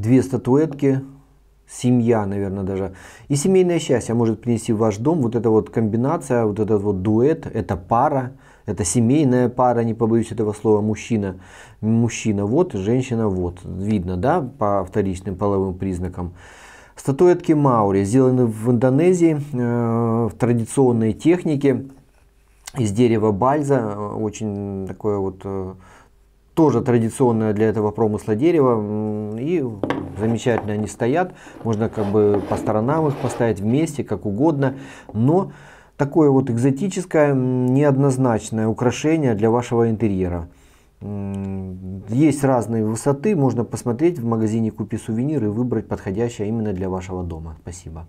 две статуэтки, семья, наверное, даже. И семейное счастье а может принести в ваш дом. Вот эта вот комбинация, вот этот вот дуэт, это пара, это семейная пара, не побоюсь этого слова, мужчина. Мужчина вот, женщина вот. Видно, да, по вторичным половым признакам. Статуэтки Маури сделаны в Индонезии э, в традиционной технике из дерева бальза, э, очень такое вот э, тоже традиционное для этого промысла дерево и замечательно они стоят, можно как бы по сторонам их поставить вместе, как угодно, но такое вот экзотическое, неоднозначное украшение для вашего интерьера. Есть разные высоты, можно посмотреть в магазине «Купи сувенир» и выбрать подходящее именно для вашего дома. Спасибо.